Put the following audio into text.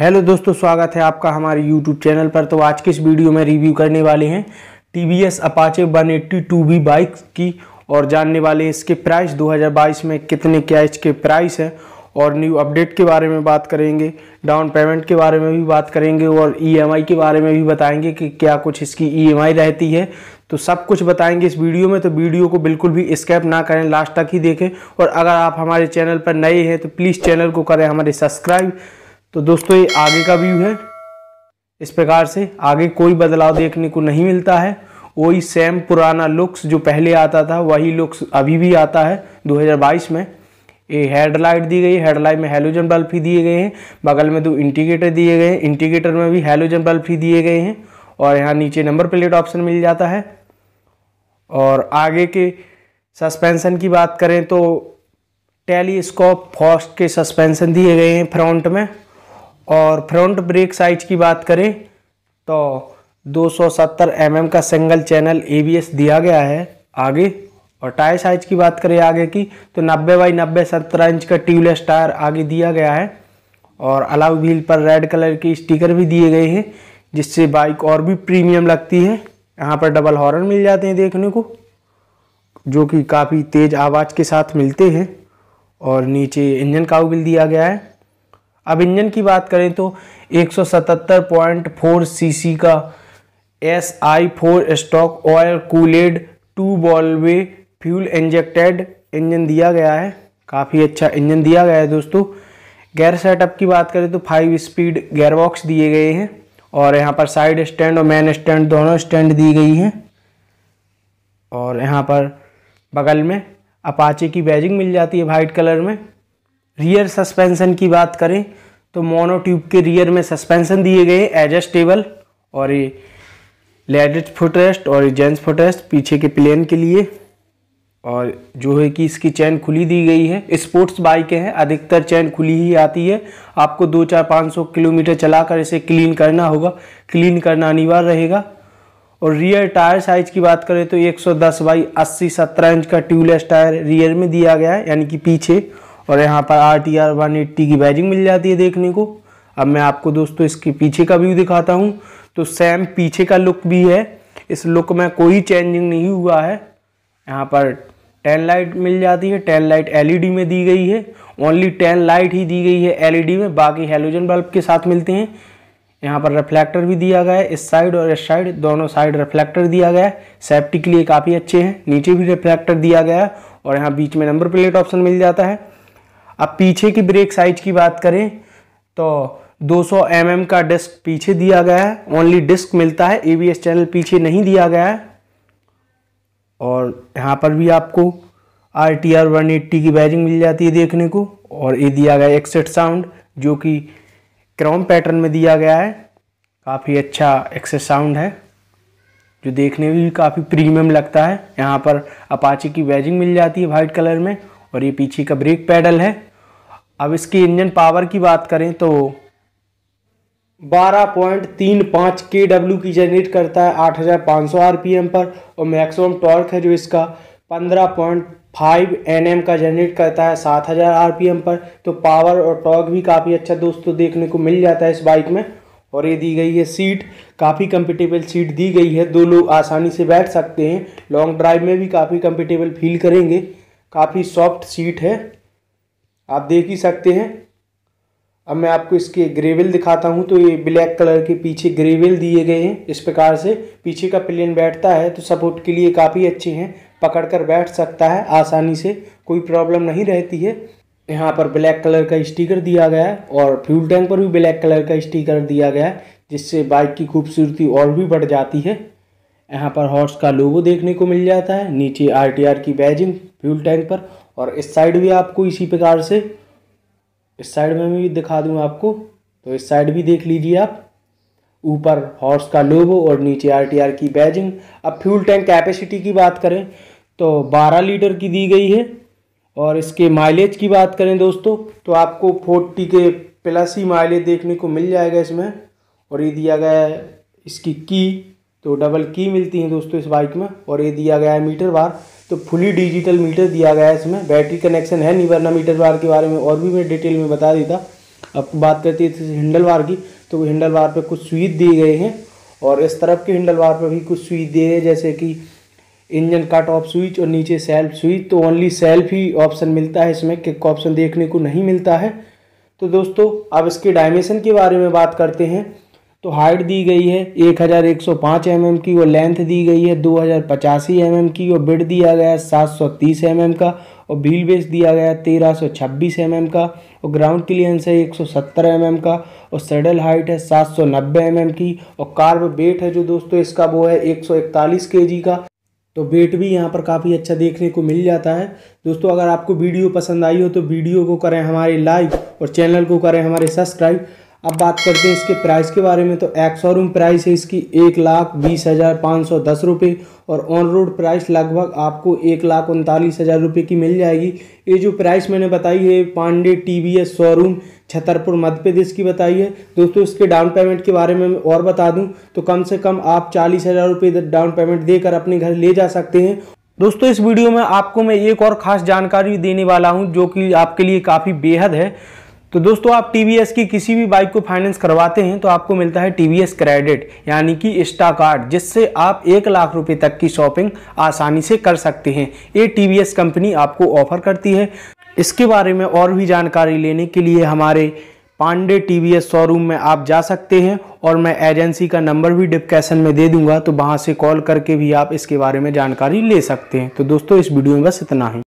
hello दोस्तों स्वागत है आपका हमारे यूट्यूब चैनल पर तो आज के इस वीडियो में रिव्यू करने वाले हैं T V S Apache one eighty two B bike की और जानने वाले हैं इसके प्राइस 2022 में कितने क्या इसके प्राइस हैं और न्यू अपडेट के बारे में बात करेंगे डाउन पेमेंट के बारे में भी बात करेंगे और ई e के बारे में भी बताएंगे कि क्या कुछ इसकी ई e रहती है तो सब कुछ बताएंगे इस वीडियो में तो वीडियो को बिल्कुल भी स्कैप ना करें लास्ट तक ही देखें और अगर आप हमारे चैनल पर नए हैं तो प्लीज़ चैनल को करें हमारे सब्सक्राइब तो दोस्तों ये आगे का व्यू है इस प्रकार से आगे कोई बदलाव देखने को नहीं मिलता है वही सेम पुराना लुक्स जो पहले आता था वही लुक्स अभी भी आता है 2022 में ये हेडलाइट दी गई हेडलाइट में हेलोजन बल्ब ही दिए गए हैं बगल में दो इंडिकेटर दिए गए हैं इंडिकेटर में भी हेलोजन बल्ब ही दिए गए हैं और यहाँ नीचे नंबर प्लेट ऑप्शन मिल जाता है और आगे के सस्पेंसन की बात करें तो टेलीस्कोप फॉस्ट के सस्पेंशन दिए गए हैं फ्रंट में और फ्रंट ब्रेक साइज की बात करें तो 270 mm का सिंगल चैनल एबीएस दिया गया है आगे और टायर साइज की बात करें आगे की तो 90 बाई 90 सत्रह इंच का ट्यूबलेस टायर आगे दिया गया है और अलाव व्हील पर रेड कलर के स्टिकर भी दिए गए हैं जिससे बाइक और भी प्रीमियम लगती है यहाँ पर डबल हॉर्न मिल जाते हैं देखने को जो कि काफ़ी तेज़ आवाज़ के साथ मिलते हैं और नीचे इंजन काउबिल दिया गया है अब इंजन की बात करें तो 177.4 सीसी का S I four stroke oil cooled two valve fuel injected engine दिया गया है काफ़ी अच्छा इंजन दिया गया है दोस्तों गेयर सेटअप की बात करें तो फाइव स्पीड गेयर बॉक्स दिए गए हैं और यहाँ पर साइड स्टैंड और मैन स्टैंड दोनों स्टैंड दी गई हैं और यहाँ पर बगल में अपाचे की बैजिंग मिल जाती है वाइट कलर में रियर सस्पेंशन की बात करें तो मोनोट्यूब के रियर में सस्पेंशन दिए गए एडजस्टेबल और ये लेडिज फुटरेस्ट और जेंट्स फुटरेस्ट पीछे के प्लेन के लिए और जो है कि इसकी चैन खुली दी गई है स्पोर्ट्स बाइक है अधिकतर चैन खुली ही आती है आपको दो चार पाँच सौ किलोमीटर चलाकर इसे क्लीन करना होगा क्लीन करना अनिवार्य रहेगा और रियर टायर साइज की बात करें तो 110 बाई अस्सी सत्रह इंच का ट्यूबलेस टायर रियर में दिया गया है यानी कि पीछे और यहाँ पर R T R one eighty की बैजिंग मिल जाती है देखने को अब मैं आपको दोस्तों इसके पीछे का व्यू दिखाता हूँ तो सेम पीछे का लुक भी है इस लुक में कोई चेंजिंग नहीं हुआ है यहाँ पर टेन लाइट मिल जाती है टेन लाइट एलईडी में दी गई है ओनली टेन लाइट ही दी गई है एलईडी e में बाकी हेलोजन बल्ब के साथ मिलते हैं यहाँ पर रिफ्लेक्टर भी दिया गया है इस साइड और इस साइड दोनों साइड रिफ्लेक्टर दिया गया है सेफ्टी के लिए काफ़ी अच्छे हैं नीचे भी रिफ्लेक्टर दिया गया है और यहाँ बीच में नंबर प्लेट ऑप्शन मिल जाता है अब पीछे की ब्रेक साइज की बात करें तो 200 सौ mm का डिस्क पीछे दिया गया है ओनली डिस्क मिलता है एबीएस चैनल पीछे नहीं दिया गया है और यहाँ पर भी आपको R T R one eighty की बैजिंग मिल जाती है देखने को और ये दिया गया एक्सेट साउंड जो कि क्रोम पैटर्न में दिया गया है काफ़ी अच्छा एक्सेट साउंड है जो देखने में भी काफ़ी प्रीमियम लगता है यहाँ पर अपाची की बैजिंग मिल जाती है वाइट कलर में और ये पीछे का ब्रेक पैडल है अब इसकी इंजन पावर की बात करें तो 12.35 के डब्ल्यू की जनरेट करता है 8500 आरपीएम पर और मैक्सिमम टॉर्क है जो इसका 15.5 पॉइंट का जनरेट करता है 7000 आरपीएम पर तो पावर और टॉर्क भी काफ़ी अच्छा दोस्तों देखने को मिल जाता है इस बाइक में और ये दी गई है सीट काफ़ी कंफर्टेबल सीट दी गई है दो लोग आसानी से बैठ सकते हैं लॉन्ग ड्राइव में भी काफ़ी कंफर्टेबल फील करेंगे काफ़ी सॉफ्ट सीट है आप देख ही सकते हैं अब मैं आपको इसके ग्रेविल दिखाता हूँ तो ये ब्लैक कलर के पीछे ग्रेविल दिए गए हैं इस प्रकार से पीछे का प्लेन बैठता है तो सपोर्ट के लिए काफ़ी अच्छे हैं पकड़कर बैठ सकता है आसानी से कोई प्रॉब्लम नहीं रहती है यहाँ पर ब्लैक कलर का स्टिकर दिया गया है और फ्यूल टैंक पर भी ब्लैक कलर का स्टिकर दिया गया है जिससे बाइक की खूबसूरती और भी बढ़ जाती है यहाँ पर हॉर्स का लोगो देखने को मिल जाता है नीचे आरटीआर की बैजिंग फ्यूल टैंक पर और इस साइड भी आपको इसी प्रकार से इस साइड में भी दिखा दूँ आपको तो इस साइड भी देख लीजिए आप ऊपर हॉर्स का लोबो और नीचे आरटीआर की बैजिंग अब फ्यूल टैंक कैपेसिटी की बात करें तो 12 लीटर की दी गई है और इसके माइलेज की बात करें दोस्तों तो आपको 40 के प्लस ही माइलेज देखने को मिल जाएगा इसमें और ये दिया गया है इसकी की तो डबल की मिलती है दोस्तों इस बाइक में और ये दिया गया है मीटर बार तो फुली डिजिटल मीटर दिया गया है इसमें बैटरी कनेक्शन है नहीं वरना मीटर बार के बारे में और भी मैं डिटेल में बता देता अब बात करते हैं हैंडल बार की तो हैंडल बार पर कुछ स्वीच दिए गए हैं और इस तरफ के हैंडल बार पर भी कुछ स्विच दिए हैं जैसे कि इंजन का टॉप स्विच और नीचे सेल्फ स्विच तो ओनली सेल्फ ही ऑप्शन मिलता है इसमें किक ऑप्शन देखने को नहीं मिलता है तो दोस्तों अब इसके डायमेंशन के बारे में बात करते हैं तो हाइट दी गई है 1105 एम mm की और लेंथ दी गई है दो हज़ार पचासी एम mm एम की और बिड दिया गया है सात सौ तीस एम mm एम का और व्हील बेस दिया गया है तेरह सौ छब्बीस एम mm एम का और ग्राउंड क्लियरेंस है एक सौ सत्तर एम एम का और सेडल हाइट है सात सौ नब्बे एम एम की और कार्ब वेट है जो दोस्तों इसका वो है एक सौ इकतालीस के जी का तो वेट भी यहाँ पर काफ़ी अच्छा देखने को मिल जाता है दोस्तों अगर आपको वीडियो पसंद आई हो तो वीडियो को करें हमारे लाइक और चैनल को करें हमारे सब्सक्राइब अब बात करते हैं इसके प्राइस के बारे में तो एक्स शोरूम प्राइस है इसकी एक लाख बीस हज़ार पाँच सौ दस रुपये और ऑन रोड प्राइस लगभग आपको एक लाख उनतालीस हज़ार रुपये की मिल जाएगी ये जो प्राइस मैंने बताई है Pandey T V S showroom Chhatarpur Madhya Pradesh की बताई है दोस्तों इसके डाउन पेमेंट के बारे में मैं और बता दूँ तो कम से कम आप चालीस हज़ार रुपये डाउन पेमेंट देकर अपने घर ले जा सकते हैं दोस्तों इस वीडियो में आपको मैं एक और ख़ास जानकारी देने वाला हूं जो कि आपके लिए काफ़ी बेहद है तो दोस्तों आप टी की किसी भी बाइक को फाइनेंस करवाते हैं तो आपको मिलता है टीवीएस क्रेडिट यानी कि स्टा कार्ड जिससे आप एक लाख रुपए तक की शॉपिंग आसानी से कर सकते हैं ये टी कंपनी आपको ऑफर करती है इसके बारे में और भी जानकारी लेने के लिए हमारे पांडे टी वी शोरूम में आप जा सकते हैं और मैं एजेंसी का नंबर भी डिस्क्रिप्शन में दे दूंगा तो वहाँ से कॉल करके भी आप इसके बारे में जानकारी ले सकते हैं तो दोस्तों इस वीडियो में बस इतना ही